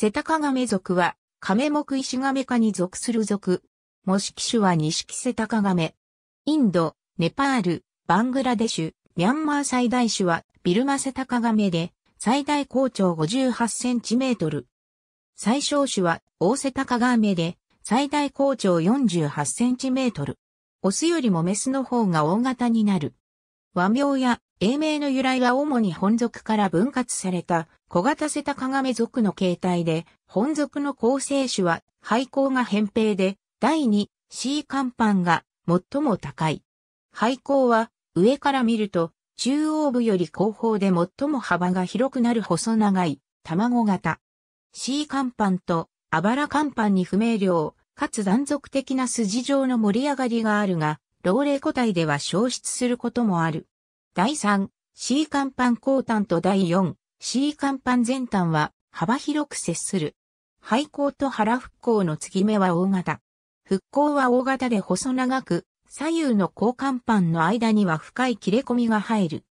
セタカガメ属は、カメ目石ガメ科に属する属。模式種はニシキセタカガメ。インド、ネパール、バングラデシュ、ミャンマー最大種はビルマセタカガメで、最大高長58センチメートル。最小種はオオセタカガメで、最大高長48センチメートル。オスよりもメスの方が大型になる。和名や英名の由来は主に本属から分割された小型セタカガメ属の形態で、本属の構成種は廃校が扁平で、第2 C 甲板が最も高い。廃校は上から見ると中央部より後方で最も幅が広くなる細長い卵型。C 甲板とあばら甲板に不明瞭、かつ断続的な筋状の盛り上がりがあるが、老齢個体では消失することもある。第3、C 肝板後端と第4、C 肝板前端は幅広く接する。廃校と腹復興の継ぎ目は大型。復興は大型で細長く、左右の交換板の間には深い切れ込みが入る。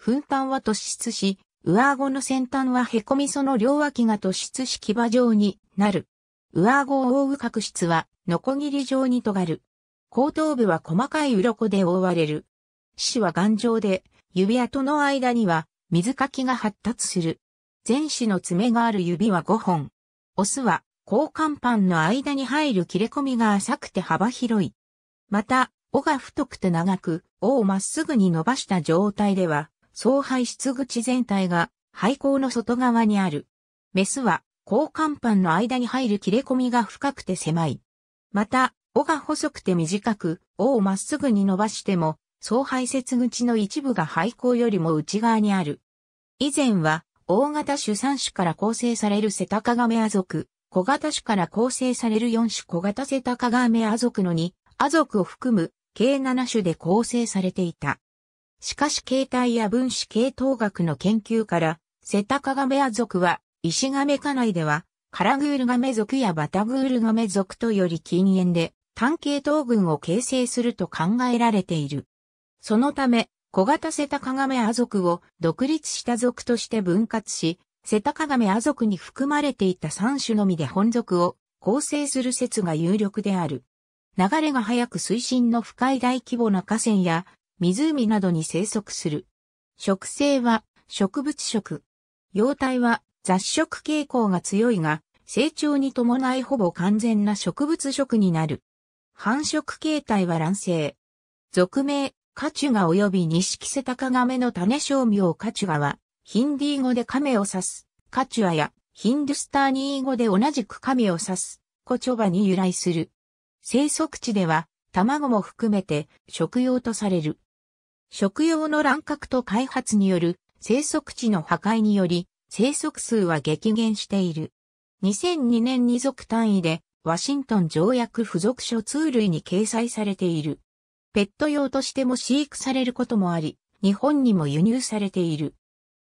噴炭は突出し、上顎の先端は凹みその両脇が突出し牙状になる。上顎を覆う角質は、ノコギリ状に尖る。後頭部は細かい鱗で覆われる。四肢は頑丈で、指跡の間には水かきが発達する。前肢の爪がある指は5本。オスは交換板の間に入る切れ込みが浅くて幅広い。また、尾が太くて長く、尾をまっすぐに伸ばした状態では、総排出口全体が背口の外側にある。メスは交換板の間に入る切れ込みが深くて狭い。また、尾が細くて短く、尾をまっすぐに伸ばしても、総排泄口の一部が廃口よりも内側にある。以前は、大型種3種から構成されるセタカガメア族、小型種から構成される4種小型セタカガメア族の2、ア族を含む計7種で構成されていた。しかし形態や分子系統学の研究から、セタカガメア族は、石亀家内では、カラグールガメ族やバタグールガメ族とより禁煙で、関係等群を形成すると考えられている。そのため、小型セタカガメア族を独立した族として分割し、セタカガメア族に含まれていた3種のみで本族を構成する説が有力である。流れが速く水深の深い大規模な河川や湖などに生息する。植生は植物食。幼体は雑食傾向が強いが、成長に伴いほぼ完全な植物食になる。繁殖形態は卵生。俗名、カチュガ及びタ瀬ガ亀の種商名カチュガは、ヒンディー語で亀を指す、カチュアや、ヒンドゥスターニー語で同じく亀を指す、コチョバに由来する。生息地では、卵も含めて食用とされる。食用の乱獲と開発による生息地の破壊により、生息数は激減している。2002年に属単位でワシントン条約付属書通類に掲載されている。ペット用としても飼育されることもあり、日本にも輸入されている。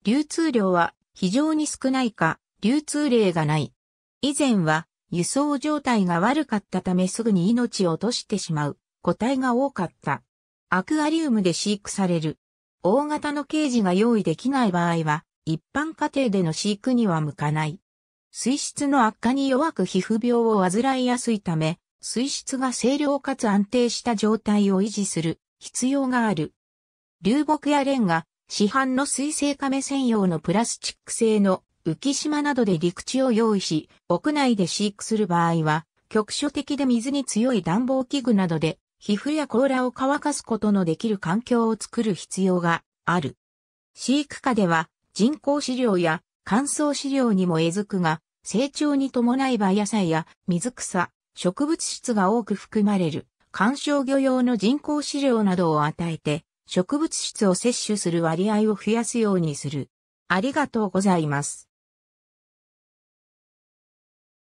流通量は非常に少ないか、流通例がない。以前は輸送状態が悪かったためすぐに命を落としてしまう個体が多かった。アクアリウムで飼育される。大型のケージが用意できない場合は、一般家庭での飼育には向かない。水質の悪化に弱く皮膚病を患いやすいため、水質が清涼かつ安定した状態を維持する必要がある。流木やレンガ、市販の水性亀専用のプラスチック製の浮島などで陸地を用意し、屋内で飼育する場合は、局所的で水に強い暖房器具などで、皮膚や甲羅を乾かすことのできる環境を作る必要がある。飼育下では人工飼料や乾燥飼料にも餌づくが、成長に伴えば野菜や水草、植物質が多く含まれる観賞魚用の人工飼料などを与えて植物質を摂取する割合を増やすようにする。ありがとうございます。